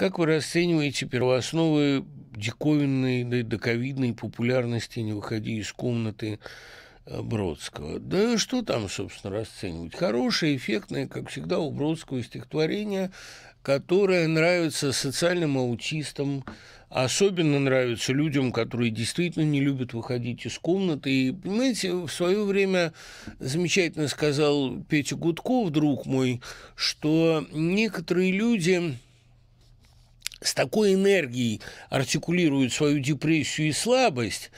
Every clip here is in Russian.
Как вы расцениваете первоосновы диковинной, да доковидной популярности «Не выходи из комнаты» э, Бродского? Да что там, собственно, расценивать? Хорошее, эффектное, как всегда, у Бродского стихотворение, которое нравится социальным аутистам, особенно нравится людям, которые действительно не любят выходить из комнаты. И, понимаете, в свое время замечательно сказал Петя Гудков, друг мой, что некоторые люди с такой энергией артикулирует свою депрессию и слабость,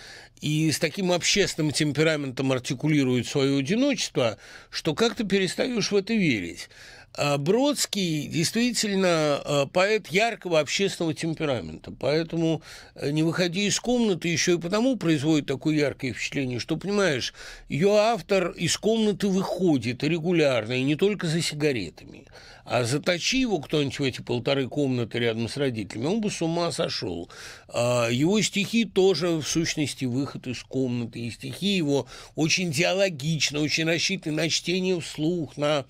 и с таким общественным темпераментом артикулирует свое одиночество, что как-то перестаешь в это верить. А Бродский действительно а, поэт яркого общественного темперамента, поэтому э, не выходя из комнаты еще и потому производит такое яркое впечатление, что, понимаешь, ее автор из комнаты выходит регулярно, и не только за сигаретами, а заточи его кто-нибудь в эти полторы комнаты рядом с родителями, он бы с ума сошел. А его стихи тоже, в сущности, выход выход из комнаты, и стихи его очень диалогично, очень рассчитаны на чтение вслух, на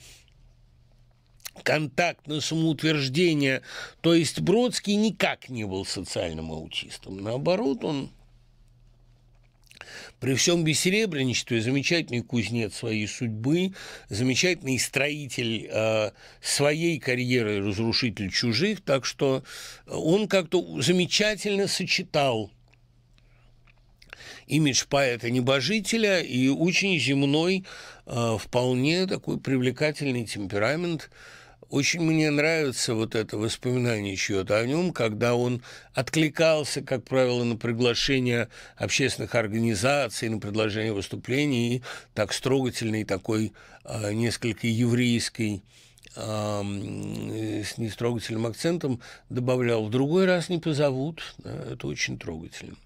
контакт на самоутверждение. То есть Бродский никак не был социальным аутистом. Наоборот, он при всем бессеребренничестве замечательный кузнец своей судьбы, замечательный строитель э, своей карьеры, разрушитель чужих, так что он как-то замечательно сочетал имидж поэта-небожителя и очень земной, э, вполне такой привлекательный темперамент. Очень мне нравится вот это воспоминание чье-то о нем, когда он откликался, как правило, на приглашения общественных организаций, на предложение выступлений, и так строгательный такой э, несколько еврейский э, с нестрогательным акцентом добавлял «в другой раз не позовут». Это очень трогательно.